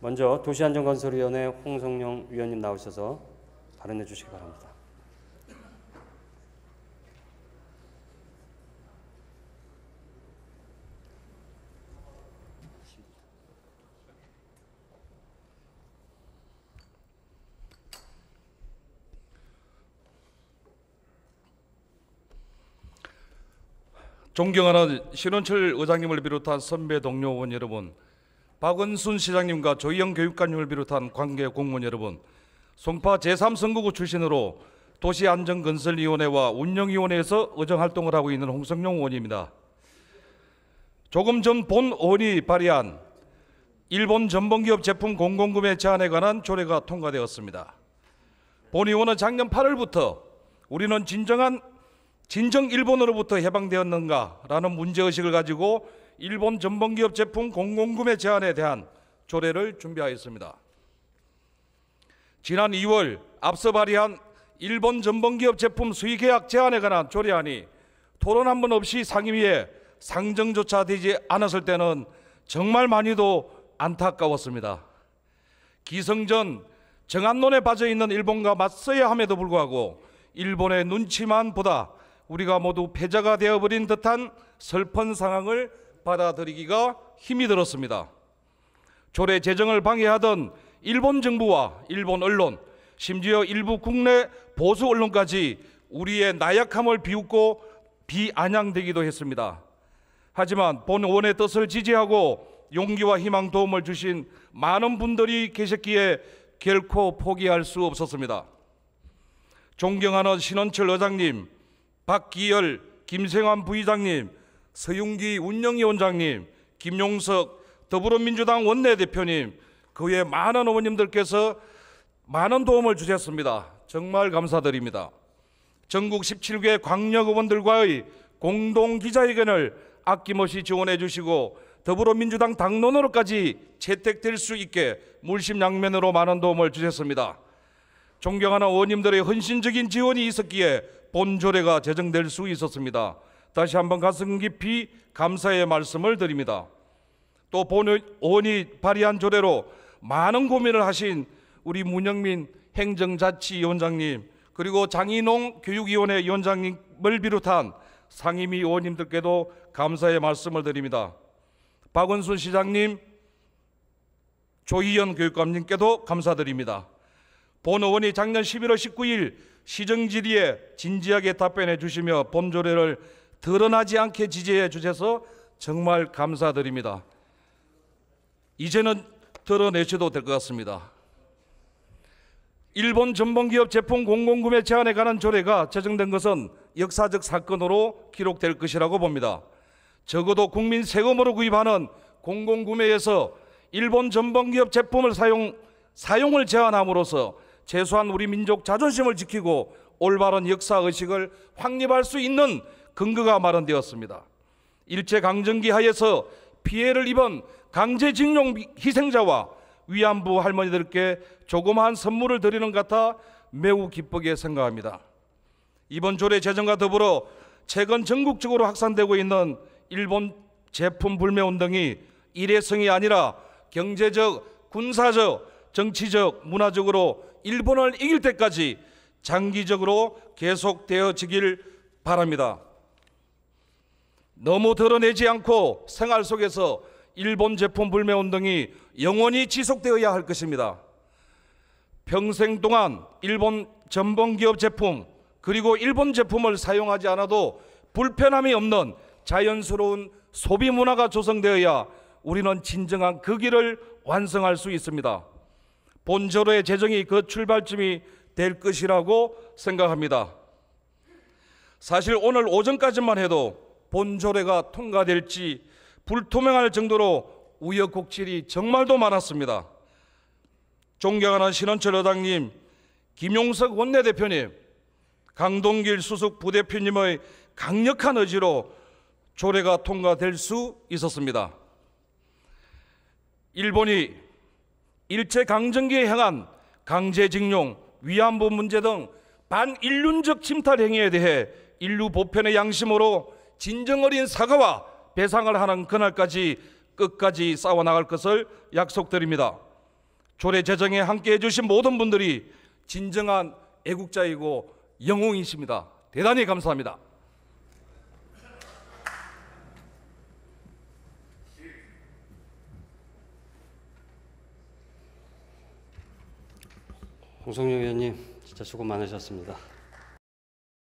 먼저 도시안전건설위원회 홍성룡 위원님 나오셔서 발언해 주시기 바랍니다. 존경하는 신원철 의장님을 비롯한 선배 동료 의원 여러분, 박은순 시장님과 조희영 교육관님을 비롯한 관계 공무원 여러분, 송파 제3선거구 출신으로 도시안전건설위원회와 운영위원회에서 의정활동을 하고 있는 홍성용 의원입니다. 조금 전 본 의원이 발의한 일본 전범기업 제품 공공구매 제한에 관한 조례가 통과되었습니다. 본 의원은 작년 8월부터 우리는 진정한 진정 일본으로부터 해방되었는가라는 문제의식을 가지고 일본 전범기업 제품 공공금의 제한에 대한 조례를 준비하였습니다. 지난 2월 앞서 발의한 일본 전범기업 제품 수의계약 제한에 관한 조례안이 토론 한 번 없이 상임위에 상정조차 되지 않았을 때는 정말 많이도 안타까웠습니다. 기성전 정한론에 빠져 있는 일본과 맞서야 함에도 불구하고 일본의 눈치만 보다 우리가 모두 패자가 되어버린 듯한 슬픈 상황을 받아들이기가 힘이 들었습니다. 조례 제정을 방해하던 일본 정부와 일본 언론, 심지어 일부 국내 보수 언론까지 우리의 나약함을 비웃고 비안양되기도 했습니다. 하지만 본원의 뜻을 지지하고 용기와 희망 도움을 주신 많은 분들이 계셨기에 결코 포기할 수 없었습니다. 존경하는 신원철 의장님, 박기열, 김생환 부의장님, 서윤기 운영위 원장님, 김용석 더불어민주당 원내대표님, 그 외 많은 어머님들께서 많은 도움을 주셨습니다. 정말 감사드립니다. 전국 17개 광역의원들과의 공동 기자회견을 아낌없이 지원해 주시고 더불어민주당 당론으로까지 채택될 수 있게 물심양면으로 많은 도움을 주셨습니다. 존경하는 의원님들의 헌신적인 지원이 있었기에 본조례가 제정될 수 있었습니다. 다시 한번 가슴 깊이 감사의 말씀을 드립니다. 또 본원이 발의한 조례로 많은 고민을 하신 우리 문영민 행정자치위원장님 그리고 장인홍 교육위원회 위원장님을 비롯한 상임위 원님들께도 감사의 말씀을 드립니다. 박은순 시장님, 조희연 교육감님께도 감사드립니다. 본의원이 작년 11월 19일 시정 질의에 진지하게 답변해 주시며 범조례를 드러나지 않게 지지해 주셔서 정말 감사드립니다. 이제는 드러내셔도 될 것 같습니다. 일본 전범기업 제품 공공구매 제한에 관한 조례가 제정된 것은 역사적 사건으로 기록될 것이라고 봅니다. 적어도 국민 세금으로 구입하는 공공구매에서 일본 전범기업 제품을 사용, 사용을 제한함으로써 최소한 우리 민족 자존심을 지키고 올바른 역사 의식을 확립할 수 있는 근거가 마련되었습니다. 일제 강점기 하에서 피해를 입은 강제징용 희생자와 위안부 할머니들께 조그마한 선물을 드리는 것 같아 매우 기쁘게 생각합니다. 이번 조례 제정과 더불어 최근 전국적으로 확산되고 있는 일본 제품 불매 운동이 일회성이 아니라 경제적, 군사적, 정치적, 문화적으로 일본을 이길 때까지 장기적으로 계속되어지길 바랍니다. 너무 드러내지 않고 생활 속에서 일본 제품 불매 운동이 영원히 지속되어야 할 것입니다. 평생 동안 일본 전범 기업 제품 그리고 일본 제품을 사용하지 않아도 불편함이 없는 자연스러운 소비 문화가 조성되어야 우리는 진정한 그 길을 완성할 수 있습니다. 본조호의 재정이 그 출발점이 될 것이라고 생각합니다. 사실 오늘 오전까지만 해도 본조례가 통과될지 불투명할 정도로 우여곡절이 정말도 많았습니다. 존경하는 신원철 여당님, 김용석 원내대표님, 강동길 수석 부대표님의 강력한 의지로 조례가 통과될 수 있었습니다. 일본이 일체강점기에 향한 강제징용, 위안부 문제 등 반인륜적 침탈 행위에 대해 인류 보편의 양심으로 진정 어린 사과와 배상을 하는 그날까지 끝까지 싸워나갈 것을 약속드립니다. 조례 제정에 함께해 주신 모든 분들이 진정한 애국자이고 영웅이십니다. 대단히 감사합니다. 홍성영 의원님 진짜 수고 많으셨습니다.